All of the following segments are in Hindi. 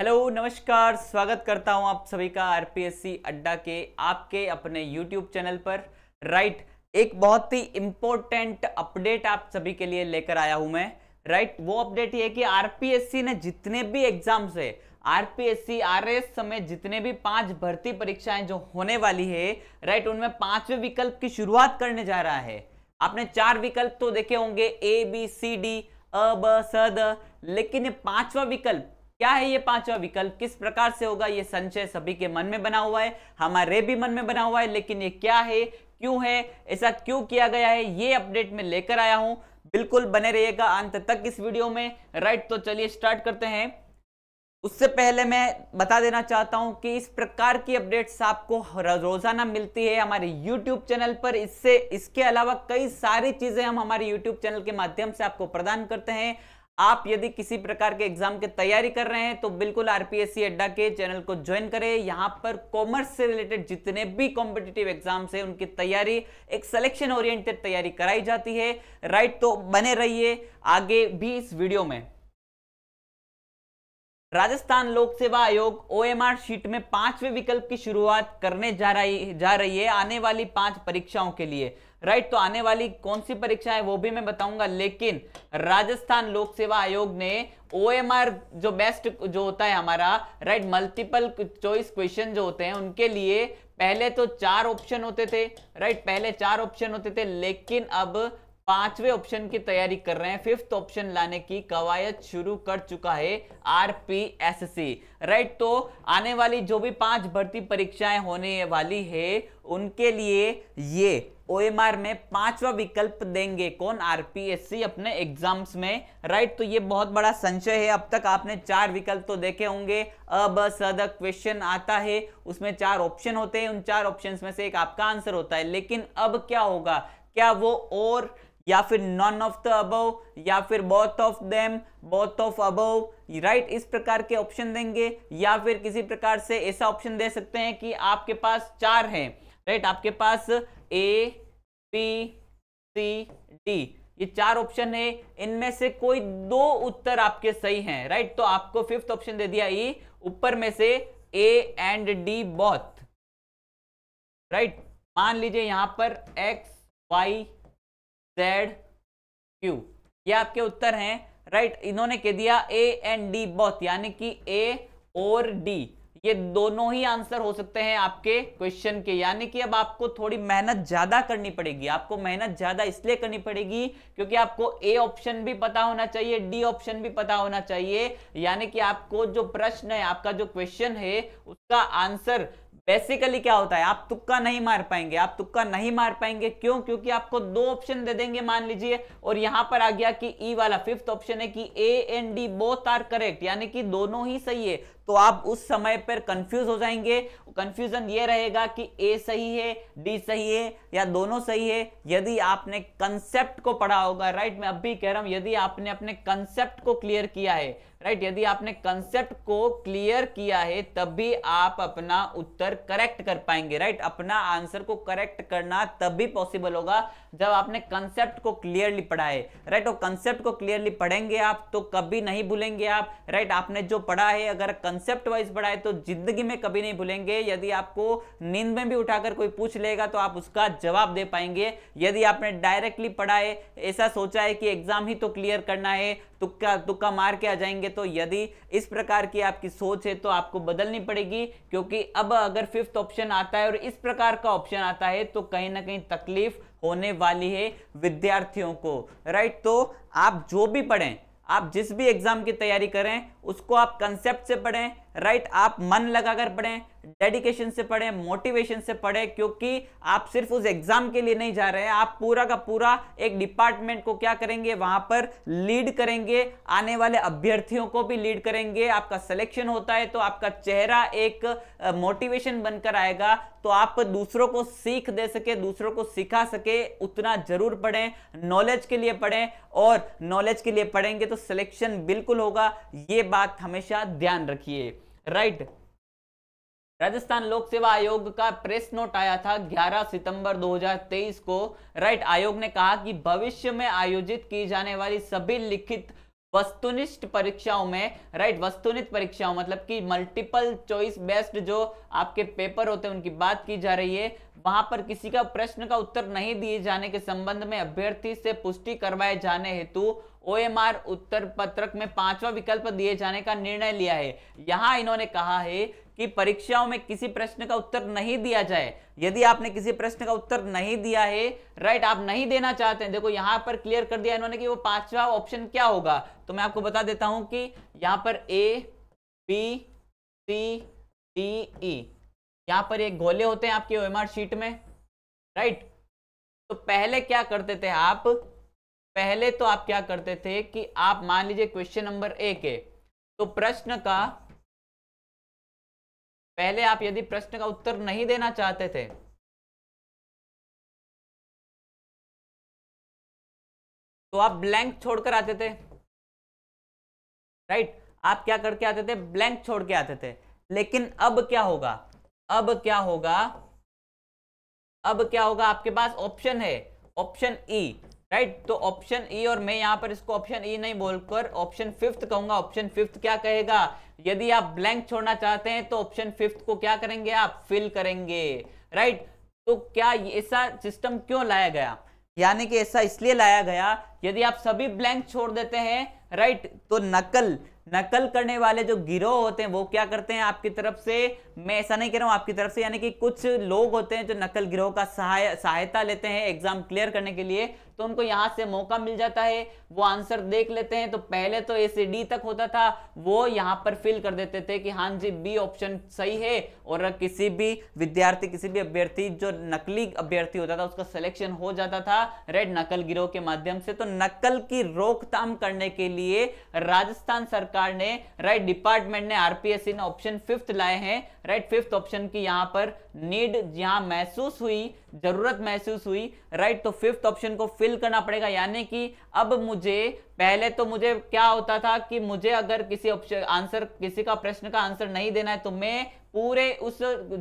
हेलो नमस्कार स्वागत करता हूं आप सभी का आरपीएससी अड्डा के आपके अपने यूट्यूब चैनल पर राइट एक बहुत ही इम्पोर्टेंट अपडेट आप सभी के लिए लेकर आया हूं मैं राइट वो अपडेट ये कि आरपीएससी ने जितने भी एग्जाम्स है आरपीएससी आरएस समेत जितने भी पांच भर्ती परीक्षाएं जो होने वाली है राइट उनमें पांचवें विकल्प की शुरुआत करने जा रहा है आपने चार विकल्प तो देखे होंगे ए बी सी डी अ ब स द लेकिन ये पांचवा विकल्प क्या है ये पांचवा विकल्प किस प्रकार से होगा ये संशय सभी के मन में बना हुआ है हमारे भी मन में बना हुआ है लेकिन ये क्या है क्यों है ऐसा क्यों किया गया है ये अपडेट में लेकर आया हूं बिल्कुल बने रहिएगा अंत तक इस वीडियो में राइट तो चलिए स्टार्ट करते हैं उससे पहले मैं बता देना चाहता हूं कि इस प्रकार की अपडेट्स आपको रोजाना मिलती है हमारे YouTube चैनल पर इससे इसके अलावा कई सारी चीजें हम हमारे YouTube चैनल के माध्यम से आपको प्रदान करते हैं आप यदि किसी प्रकार के एग्जाम की तैयारी कर रहे हैं तो बिल्कुल आरपीएससी अड्डा के चैनल को ज्वाइन करें यहाँ पर कॉमर्स से रिलेटेड जितने भी कॉम्पिटेटिव एग्जाम्स है उनकी तैयारी एक सिलेक्शन ओरिएंटेड तैयारी कराई जाती है राइट तो बने रहिए आगे भी इस वीडियो में राजस्थान लोक सेवा आयोग आर शीट में पांचवें विकल्प की शुरुआत करने जा रही जा रही है आने वाली पांच परीक्षाओं के लिए राइट तो आने वाली कौन सी परीक्षा है वो भी मैं बताऊंगा लेकिन राजस्थान लोक सेवा आयोग ने आर जो बेस्ट जो होता है हमारा राइट मल्टीपल चॉइस क्वेश्चन जो होते हैं उनके लिए पहले तो चार ऑप्शन होते थे राइट पहले चार ऑप्शन होते थे लेकिन अब पांचवे ऑप्शन की तैयारी कर रहे हैं फिफ्थ ऑप्शन लाने की कवायद शुरू कर चुका है आरपीएससी राइट तो आने वाली जो भी पांच भर्ती परीक्षाएं होने वाली है उनके लिए ये ओएमआर में पांचवा विकल्प देंगे कौन आरपीएससी अपने एग्जाम्स में राइट तो ये बहुत बड़ा संशय है अब तक आपने चार विकल्प तो देखे होंगे अब सद क्वेश्चन आता है उसमें चार ऑप्शन होते हैं उन चार ऑप्शन में से एक आपका आंसर होता है लेकिन अब क्या होगा क्या वो और या फिर नॉन ऑफ द अबव या फिर both of them both of above right इस प्रकार के ऑप्शन देंगे या फिर किसी प्रकार से ऐसा ऑप्शन दे सकते हैं कि आपके पास चार हैं राइट right? आपके पास ए बी सी डी ये चार ऑप्शन है इनमें से कोई दो उत्तर आपके सही हैं राइट right? तो आपको फिफ्थ ऑप्शन दे दिया ई e, ऊपर में से A and D both right मान लीजिए यहां पर एक्स वाई जेड क्यू ये आपके उत्तर हैं राइट इन्होंने कह दिया ए एंड डी बोथ यानी कि ए और डी ये दोनों ही आंसर हो सकते हैं आपके क्वेश्चन के यानी कि अब आपको थोड़ी मेहनत ज्यादा करनी पड़ेगी आपको मेहनत ज्यादा इसलिए करनी पड़ेगी क्योंकि आपको ए ऑप्शन भी पता होना चाहिए डी ऑप्शन भी पता होना चाहिए यानी कि आपको जो प्रश्न है आपका जो क्वेश्चन है उसका आंसर बेसिकली क्या होता है आप तुक्का नहीं मार पाएंगे आप तुक्का नहीं मार पाएंगे क्यों क्योंकि आपको दो ऑप्शन दे देंगे मान लीजिए और यहां पर आ गया कि ई e वाला फिफ्थ ऑप्शन है कि A and D both are correct यानी कि दोनों ही सही है तो आप उस समय पर कंफ्यूज हो जाएंगे कंफ्यूजन ये रहेगा कि ए सही है डी सही है या दोनों सही है यदि आपने कंसेप्ट को पढ़ा होगा राइट मैं अब भी कह रहा हूं यदि आपने अपने कंसेप्ट को क्लियर किया है राइट यदि आपने कंसेप्ट को क्लियर किया है तब भी आप अपना उत्तर करेक्ट कर पाएंगे राइट अपना आंसर को करेक्ट करना तब भी पॉसिबल होगा जब आपने कंसेप्ट को क्लियरली पढ़ा है राइट और कंसेप्ट को क्लियरली पढ़ेंगे आप तो कभी नहीं भूलेंगे आप राइट आपने जो पढ़ा है अगर कंसेप्ट वाइज पढ़ा है तो जिंदगी में कभी नहीं भूलेंगे यदि आपको नींद में भी उठाकर कोई पूछ लेगा तो आप उसका जवाब दे पाएंगे यदि आपने डायरेक्टली पढ़ा है ऐसा सोचा है कि एग्जाम ही तो क्लियर करना है तुक्का तुक्का मार के आ जाएंगे करेंगे तो यदि इस प्रकार की आपकी सोच है तो आपको बदलनी पड़ेगी क्योंकि अब अगर फिफ्थ ऑप्शन आता है और इस प्रकार का ऑप्शन आता है तो कहीं ना कहीं तकलीफ होने वाली है विद्यार्थियों को राइट तो आप जो भी पढ़ें आप जिस भी एग्जाम की तैयारी करें उसको आप कंसेप्ट से पढ़ें राइट आप मन लगाकर पढ़ें डेडिकेशन से पढ़ें मोटिवेशन से पढ़ें क्योंकि आप सिर्फ उस एग्जाम के लिए नहीं जा रहे हैं आप पूरा का पूरा एक डिपार्टमेंट को क्या करेंगे वहां पर लीड करेंगे आने वाले अभ्यर्थियों को भी लीड करेंगे आपका सिलेक्शन होता है तो आपका चेहरा एक मोटिवेशन बनकर आएगा तो आप दूसरों को सीख दे सके दूसरों को सिखा सके उतना जरूर पढ़ें नॉलेज के लिए पढ़ें और नॉलेज के लिए पढ़ेंगे तो सिलेक्शन बिल्कुल होगा ये बात बात हमेशा ध्यान रखिए राइट राजस्थान लोक सेवा आयोग का प्रेस नोट आया था 11 सितंबर 2023 को राइट आयोग ने कहा कि भविष्य में आयोजित की जाने वाली सभी लिखित वस्तुनिष्ठ परीक्षाओं में राइट वस्तुनिष्ठ परीक्षाओं मतलब कि मल्टीपल चॉइस बेस्ड जो आपके पेपर होते हैं उनकी बात की जा रही है वहां पर किसी का प्रश्न का उत्तर नहीं दिए जाने के संबंध में अभ्यर्थी से पुष्टि करवाए जाने हेतु ओएमआर उत्तर पत्रक में पांचवा विकल्प दिए जाने का निर्णय लिया है यहां इन्होंने कहा है कि परीक्षाओं में किसी प्रश्न का उत्तर नहीं दिया जाए यदि आपने किसी प्रश्न का उत्तर नहीं दिया है राइट आप नहीं देना चाहते हैं देखो यहां पर क्लियर कर दिया इन्होंने कि वो पांचवा ऑप्शन क्या होगा तो मैं आपको बता देता हूं कि यहां पर A B C D E यहां पर एक गोले होते हैं आपके ओ शीट में राइट तो पहले क्या करते थे आप पहले तो आप क्या करते थे कि आप मान लीजिए क्वेश्चन नंबर एक है तो प्रश्न का पहले आप यदि प्रश्न का उत्तर नहीं देना चाहते थे तो आप ब्लैंक छोड़कर आते थे राइट आप क्या करके आते थे ब्लैंक छोड़ के आते थे लेकिन अब क्या होगा अब क्या होगा अब क्या होगा आपके पास ऑप्शन है ऑप्शन ई e. राइट तो ऑप्शन ई और मैं यहाँ पर इसको ऑप्शन ई नहीं बोलकर ऑप्शन फिफ्थ कहूंगा ऑप्शन फिफ्थ क्या कहेगा यदि आप ब्लैंक छोड़ना चाहते हैं तो ऑप्शन फिफ्थ को क्या करेंगे आप फिल करेंगे राइट तो क्या ऐसा सिस्टम क्यों लाया गया यानी कि ऐसा इसलिए लाया गया यदि आप सभी ब्लैंक छोड़ देते हैं राइट तो नकल नकल करने वाले जो गिरोह होते हैं वो क्या करते हैं आपकी तरफ से मैं ऐसा नहीं कह रहा हूँ आपकी तरफ से यानी कि कुछ लोग होते हैं जो नकल गिरोह का सहाय सहायता लेते हैं एग्जाम क्लियर करने के लिए तो उनको यहाँ से मौका मिल जाता है वो आंसर देख लेते हैं तो पहले तो ए से डी तक होता था वो यहाँ पर फिल कर देते थे कि हाँ जी बी ऑप्शन सही है और किसी भी विद्यार्थी किसी भी अभ्यर्थी जो नकली अभ्यर्थी होता था उसका सिलेक्शन हो जाता था रेड नकल गिरोह के माध्यम से तो नकल की रोकथाम करने के लिए राजस्थान सरकार सरकार ने राइट डिपार्टमेंट ने आरपीएससी ने ऑप्शन फिफ्थ लाए हैं राइट फिफ्थ ऑप्शन की यहां पर नीड जहां महसूस हुई जरूरत महसूस हुई राइट तो फिफ्थ ऑप्शन को फिल करना पड़ेगा यानी कि अब मुझे पहले तो मुझे क्या होता था कि मुझे अगर किसी ऑप्शन आंसर किसी का प्रश्न का आंसर नहीं देना है तो मैं पूरे उस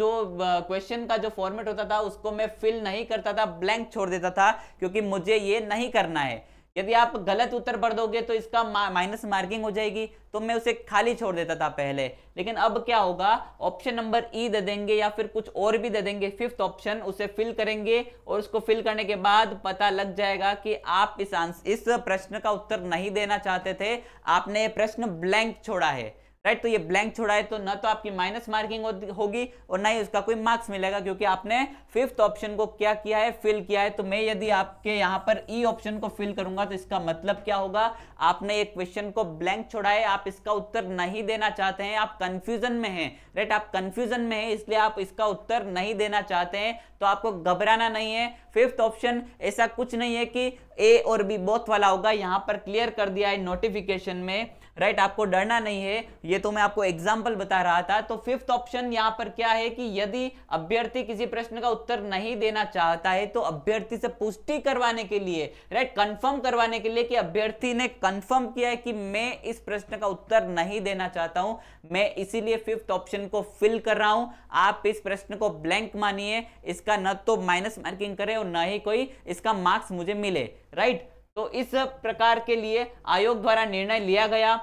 जो क्वेश्चन का जो फॉर्मेट होता था उसको मैं फिल नहीं करता था ब्लैंक छोड़ देता था क्योंकि मुझे ये नहीं करना है यदि आप गलत उत्तर पढ़ दोगे तो इसका माइनस मार्किंग हो जाएगी तो मैं उसे खाली छोड़ देता था पहले लेकिन अब क्या होगा ऑप्शन नंबर ई दे देंगे या फिर कुछ और भी दे देंगे फिफ्थ ऑप्शन उसे फिल करेंगे और उसको फिल करने के बाद पता लग जाएगा कि आप इस आंसर इस प्रश्न का उत्तर नहीं देना चाहते थे आपने प्रश्न ब्लैंक छोड़ा है राइट तो ये ब्लैंक छोड़ा है तो ना तो आपकी माइनस मार्किंग होगी और ना ही उसका कोई मार्क्स मिलेगा क्योंकि आपने फिफ्थ ऑप्शन को क्या किया है फिल किया है तो मैं यदि आपके यहाँ पर ई e ऑप्शन को फिल करूंगा तो इसका मतलब क्या होगा आपने एक क्वेश्चन को ब्लैंक छोड़ा है आप इसका उत्तर नहीं देना चाहते हैं आप कंफ्यूजन में हैं राइट आप कंफ्यूजन में हैं इसलिए आप इसका उत्तर नहीं देना चाहते हैं तो आपको घबराना नहीं है फिफ्थ ऑप्शन ऐसा कुछ नहीं है कि ए और बी बोथ वाला होगा यहाँ पर क्लियर कर दिया है नोटिफिकेशन में राइट आपको डरना नहीं है ये तो मैं आपको एग्जाम्पल बता रहा था तो फिफ्थ ऑप्शन यहाँ पर क्या है कि यदि अभ्यर्थी किसी प्रश्न का उत्तर नहीं देना चाहता है तो अभ्यर्थी से पुष्टि करवाने के लिए राइट कन्फर्म करवाने के लिए कि अभ्यर्थी ने कन्फर्म किया है कि मैं इस प्रश्न का उत्तर नहीं देना चाहता हूं मैं इसीलिए फिफ्थ ऑप्शन को फिल कर रहा हूं आप इस प्रश्न को ब्लैंक मानिए इसका न तो माइनस मार्किंग करें और न ही कोई इसका मार्क्स मुझे मिले राइट तो इस प्रकार के लिए आयोग द्वारा निर्णय लिया गया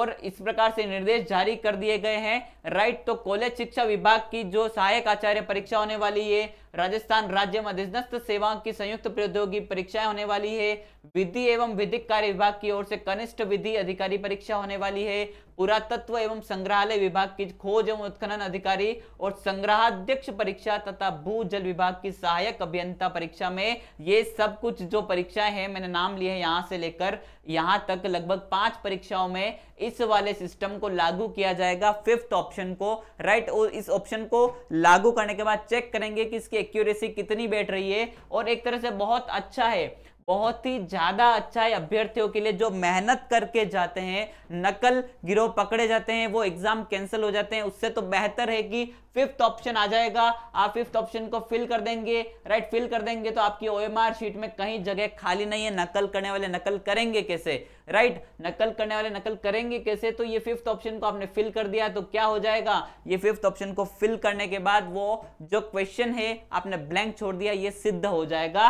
और इस प्रकार से निर्देश जारी कर दिए गए हैं राइट तो कॉलेज शिक्षा विभाग की जो सहायक आचार्य परीक्षा होने वाली है राजस्थान राज्य मध्यस्थ सेवाओं की संयुक्त प्रौद्योगिक परीक्षाएं होने वाली है विधि एवं विधिक कार्य विभाग की ओर से कनिष्ठ विधि अधिकारी परीक्षा होने वाली है पुरातत्व एवं संग्रहालय विभाग की खोज एवं उत्खनन अधिकारी और संग्रहाध्यक्ष परीक्षा तथा भू जल विभाग की सहायक अभियंता परीक्षा में ये सब कुछ जो परीक्षाएं हैं मैंने नाम लिए हैं यहाँ से लेकर यहाँ तक लगभग पांच परीक्षाओं में इस वाले सिस्टम को लागू किया जाएगा फिफ्थ ऑप्शन ऑप्शन को राइट और इस ऑप्शन को लागू करने के बाद चेक करेंगे कि इसकी एक्यूरेसी कितनी बैठ रही है और एक तरह से बहुत अच्छा है बहुत ही ज़्यादा अच्छा है अभ्यर्थियों के लिए जो मेहनत करके जाते हैं नकल गिरोह पकड़े जाते हैं वो एग्ज़ाम कैंसिल हो जाते हैं उससे तो बेहतर है कि फिफ्थ ऑप्शन आ जाएगा आप फिफ्थ ऑप्शन को फिल कर देंगे राइट फिल कर देंगे तो आपकी ओ शीट में कहीं जगह खाली नहीं है नकल करने वाले नकल करेंगे कैसे राइट नकल करने वाले नकल करेंगे कैसे तो ये फिफ्थ ऑप्शन को आपने फिल कर दिया तो क्या हो जाएगा ये फिफ्थ ऑप्शन को फिल करने के बाद वो जो क्वेश्चन है आपने ब्लैंक छोड़ दिया ये सिद्ध हो जाएगा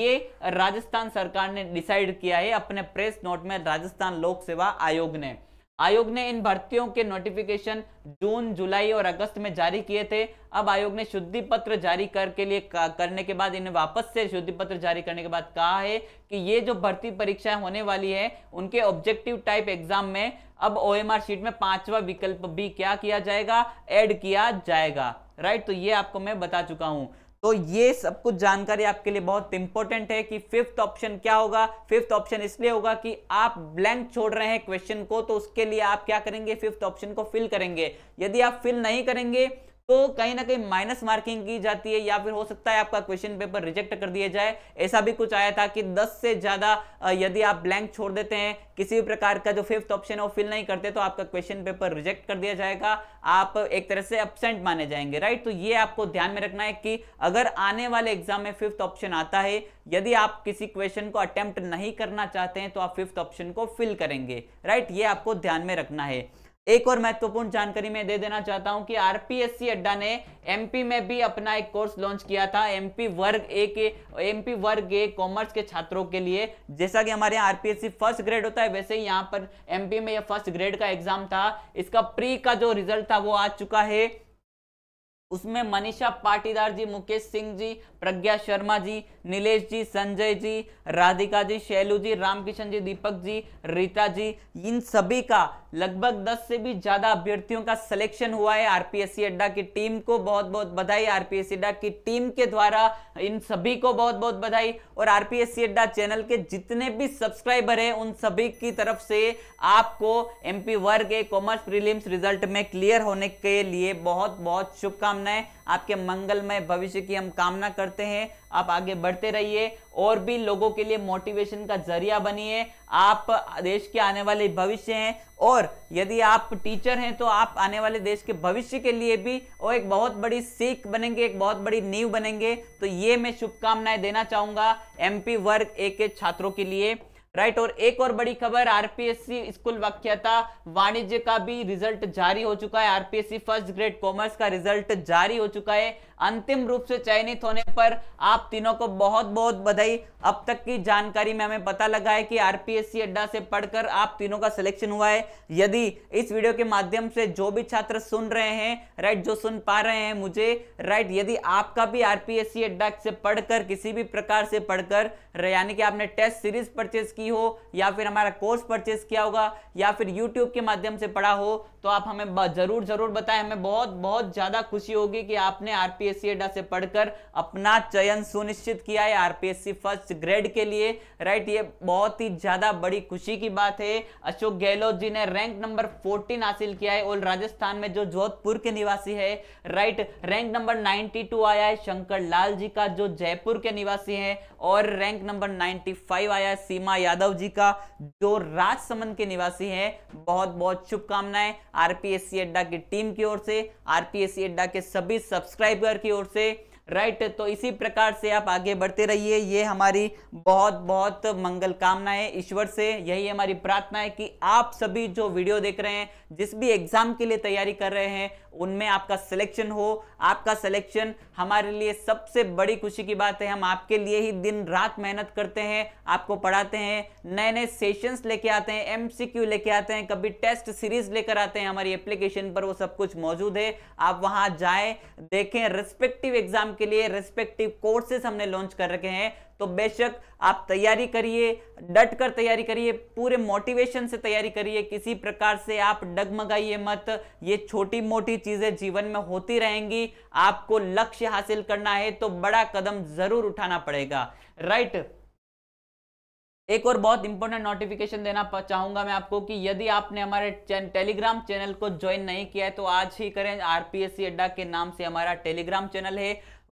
ये राजस्थान राजस्थान सरकार ने डिसाइड किया है अपने प्रेस नोट में राजस्थान लोक सेवा आयोग ने आयोग ने इन भर्तियों के नोटिफिकेशन जून जुलाई और अगस्त में जारी किए थे अब आयोग ने शुद्धि पत्र जारी कर के लिए करने के बाद इन्हें वापस से शुद्धि पत्र जारी करने के बाद कहा है कि ये जो भर्ती परीक्षाएं होने वाली है उनके ऑब्जेक्टिव टाइप एग्जाम में अब ओ शीट में पांचवा विकल्प भी क्या किया जाएगा एड किया जाएगा राइट तो ये आपको मैं बता चुका हूं तो ये सब कुछ जानकारी आपके लिए बहुत इंपॉर्टेंट है कि फिफ्थ ऑप्शन क्या होगा फिफ्थ ऑप्शन इसलिए होगा कि आप ब्लैंक छोड़ रहे हैं क्वेश्चन को तो उसके लिए आप क्या करेंगे फिफ्थ ऑप्शन को फिल करेंगे यदि आप फिल नहीं करेंगे तो कहीं ना कहीं माइनस मार्किंग की जाती है या फिर हो सकता है आपका क्वेश्चन पेपर रिजेक्ट कर दिया जाए ऐसा भी कुछ आया था कि 10 से ज्यादा यदि आप ब्लैंक छोड़ देते हैं किसी भी प्रकार का जो फिफ्थ ऑप्शन है वो फिल नहीं करते तो आपका क्वेश्चन पेपर रिजेक्ट कर दिया जाएगा आप एक तरह से अपसेंट माने जाएंगे राइट तो ये आपको ध्यान में रखना है कि अगर आने वाले एग्जाम में फिफ्थ ऑप्शन आता है यदि आप किसी क्वेश्चन को अटेम्प्ट नहीं करना चाहते हैं तो आप फिफ्थ ऑप्शन को फिल करेंगे राइट ये आपको ध्यान में रखना है एक और महत्वपूर्ण जानकारी मैं दे देना चाहता हूं कि आरपीएससी अड्डा ने एमपी में भी अपना एक कोर्स लॉन्च किया था एमपी वर्ग ए के एमपी वर्ग ए कॉमर्स के छात्रों के लिए जैसा कि हमारे यहाँ आरपीएससी फर्स्ट ग्रेड होता है वैसे ही यहाँ पर एमपी में यह फर्स्ट ग्रेड का एग्जाम था इसका प्री का जो रिजल्ट था वो आ चुका है उसमें मनीषा पाटीदार जी मुकेश सिंह जी प्रज्ञा शर्मा जी नीलेश जी संजय जी राधिका जी शैलू जी रामकिशन जी दीपक जी रीता जी इन सभी का लगभग 10 से भी ज़्यादा अभ्यर्थियों का सिलेक्शन हुआ है आरपीएससी अड्डा की टीम को बहुत बहुत बधाई आरपीएससी अड्डा की टीम के द्वारा इन सभी को बहुत बहुत बधाई और आरपीएससी अड्डा चैनल के जितने भी सब्सक्राइबर हैं उन सभी की तरफ से आपको एमपी वर्ग के कॉमर्स प्रीलिम्स रिजल्ट में क्लियर होने के लिए बहुत बहुत शुभकामनाएं शुभकामनाएं आपके मंगलमय भविष्य की हम कामना करते हैं आप आगे बढ़ते रहिए और भी लोगों के लिए मोटिवेशन का जरिया बनिए आप देश के आने वाले भविष्य हैं और यदि आप टीचर हैं तो आप आने वाले देश के भविष्य के लिए भी और एक बहुत बड़ी सीख बनेंगे एक बहुत बड़ी नींव बनेंगे तो ये मैं शुभकामनाएं देना चाहूँगा एम वर्ग ए के छात्रों के लिए राइट और एक और बड़ी खबर आरपीएससी स्कूल वाक्यता वाणिज्य का भी रिजल्ट जारी हो चुका है आरपीएससी फर्स्ट ग्रेड कॉमर्स का रिजल्ट जारी हो चुका है अंतिम रूप से चयनित होने पर आप तीनों को बहुत बहुत बधाई अब तक की जानकारी में हमें पता लगा है कि आरपीएससी अड्डा से पढ़कर आप तीनों का सिलेक्शन हुआ है यदि इस वीडियो के माध्यम से जो भी छात्र सुन रहे हैं राइट जो सुन पा रहे हैं मुझे राइट यदि आपका भी आरपीएससी अड्डा से पढ़कर किसी भी प्रकार से पढ़कर यानी कि आपने टेस्ट सीरीज परचेज की की हो या फिर हमारा कोर्स परचेस किया होगा या फिर यूट्यूब के माध्यम से पढ़ा हो तो आप हमें जरूर जरूर बताएं हमें बहुत बहुत ज़्यादा खुशी होगी कि आपने आरपीएससी एडा से पढ़कर अपना चयन सुनिश्चित किया है आरपीएससी फर्स्ट ग्रेड के लिए राइट ये बहुत ही ज़्यादा बड़ी खुशी की बात है अशोक गहलोत जी ने रैंक नंबर 14 हासिल किया है और राजस्थान में जो जोधपुर के निवासी है राइट रैंक नंबर 92 आया है शंकर लाल जी का जो जयपुर के निवासी है और रैंक नंबर 95 आया है सीमा यादव जी का जो राजसमंद के निवासी है बहुत बहुत शुभकामनाएं आरपीएससी अड्डा की टीम की ओर से आरपीएससी अड्डा के सभी सब्सक्राइबर की ओर से राइट तो इसी प्रकार से आप आगे बढ़ते रहिए ये हमारी बहुत बहुत मंगल कामना है ईश्वर से यही हमारी प्रार्थना है कि आप सभी जो वीडियो देख रहे हैं जिस भी एग्जाम के लिए तैयारी कर रहे हैं उनमें आपका सिलेक्शन हो आपका सिलेक्शन हमारे लिए सबसे बड़ी खुशी की बात है हम आपके लिए ही दिन रात मेहनत करते हैं आपको पढ़ाते हैं नए नए सेशंस लेके आते हैं एमसीक्यू लेके आते हैं कभी टेस्ट सीरीज लेकर आते हैं हमारी एप्लीकेशन पर वो सब कुछ मौजूद है आप वहां जाए देखें रेस्पेक्टिव एग्जाम एग्जाम के लिए रेस्पेक्टिव कोर्सेस हमने लॉन्च कर रखे हैं तो बेशक आप तैयारी करिए डट कर तैयारी करिए पूरे मोटिवेशन से तैयारी करिए किसी प्रकार से आप डगमगाइए मत ये छोटी मोटी चीज़ें जीवन में होती रहेंगी आपको लक्ष्य हासिल करना है तो बड़ा कदम जरूर उठाना पड़ेगा राइट एक और बहुत इंपॉर्टेंट नोटिफिकेशन देना चाहूंगा मैं आपको कि यदि आपने हमारे चैन, टेलीग्राम चैनल को ज्वाइन नहीं किया है तो आज ही करें आरपीएससी अड्डा के नाम से हमारा टेलीग्राम चैनल है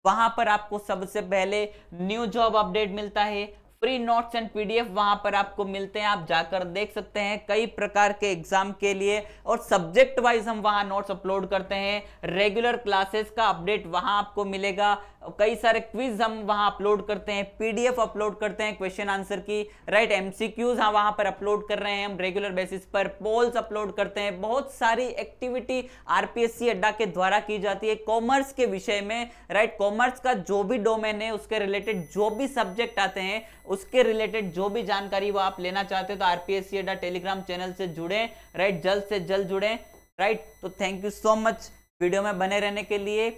वहां पर आपको सबसे पहले न्यू जॉब अपडेट मिलता है फ्री नोट्स एंड पीडीएफ वहां पर आपको मिलते हैं आप जाकर देख सकते हैं कई प्रकार के एग्जाम के लिए और सब्जेक्ट वाइज हम वहां नोट्स अपलोड करते हैं रेगुलर क्लासेस का अपडेट वहां आपको मिलेगा कई सारे क्विज हम वहां अपलोड करते हैं पीडीएफ अपलोड करते हैं क्वेश्चन आंसर की राइट एमसीक्यूज हम वहां पर अपलोड कर रहे हैं हम रेगुलर बेसिस पर पोल्स अपलोड करते हैं बहुत सारी एक्टिविटी आरपीएससी अड्डा के द्वारा की जाती है कॉमर्स के विषय में राइट कॉमर्स का जो भी डोमेन है उसके रिलेटेड जो भी सब्जेक्ट आते हैं उसके रिलेटेड जो भी जानकारी वो आप लेना चाहते हो तो आरपीएससी अड्डा टेलीग्राम चैनल से जुड़े राइट जल्द से जल्द जुड़े राइट तो thank you so much video में बने रहने के लिए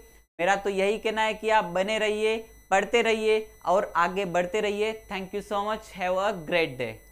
मेरा तो यही कहना है कि आप बने रहिए पढ़ते रहिए और आगे बढ़ते रहिए thank you so much have a great day